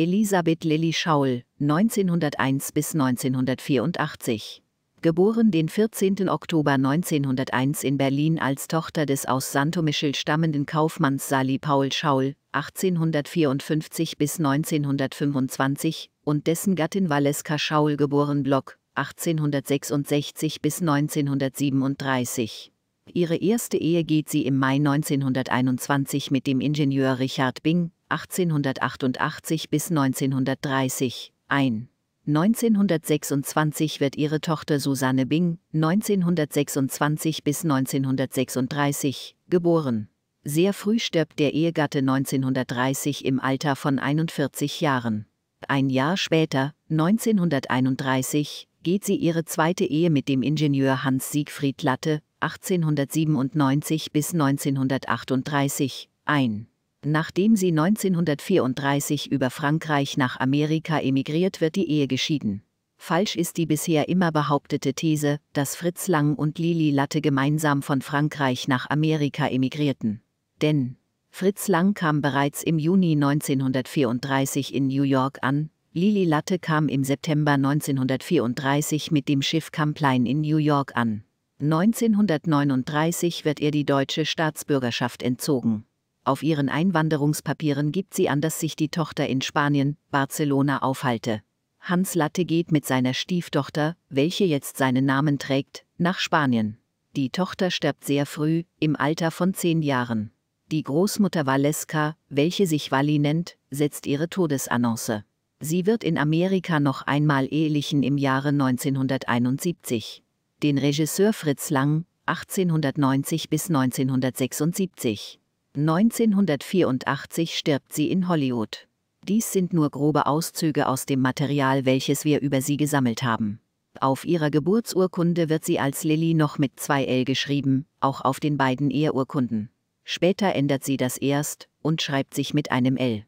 Elisabeth Lilly Schaul, 1901 bis 1984. Geboren den 14. Oktober 1901 in Berlin als Tochter des aus Santomischel stammenden Kaufmanns Sali Paul Schaul, 1854 bis 1925, und dessen Gattin Valeska Schaul geboren Block, 1866 bis 1937. Ihre erste Ehe geht sie im Mai 1921 mit dem Ingenieur Richard Bing, 1888 bis 1930, ein. 1926 wird ihre Tochter Susanne Bing, 1926 bis 1936, geboren. Sehr früh stirbt der Ehegatte 1930 im Alter von 41 Jahren. Ein Jahr später, 1931, geht sie ihre zweite Ehe mit dem Ingenieur Hans Siegfried Latte, 1897 bis 1938, ein. Nachdem sie 1934 über Frankreich nach Amerika emigriert, wird die Ehe geschieden. Falsch ist die bisher immer behauptete These, dass Fritz Lang und Lili Latte gemeinsam von Frankreich nach Amerika emigrierten. Denn Fritz Lang kam bereits im Juni 1934 in New York an, Lili Latte kam im September 1934 mit dem Schiff Kamplein in New York an. 1939 wird ihr die deutsche Staatsbürgerschaft entzogen auf ihren Einwanderungspapieren gibt sie an, dass sich die Tochter in Spanien, Barcelona aufhalte. Hans Latte geht mit seiner Stieftochter, welche jetzt seinen Namen trägt, nach Spanien. Die Tochter stirbt sehr früh, im Alter von zehn Jahren. Die Großmutter Valeska, welche sich Wally nennt, setzt ihre Todesannonce. Sie wird in Amerika noch einmal ehelichen im Jahre 1971. Den Regisseur Fritz Lang, 1890 bis 1976. 1984 stirbt sie in Hollywood. Dies sind nur grobe Auszüge aus dem Material, welches wir über sie gesammelt haben. Auf ihrer Geburtsurkunde wird sie als Lilly noch mit 2L geschrieben, auch auf den beiden Eheurkunden. Später ändert sie das erst und schreibt sich mit einem L.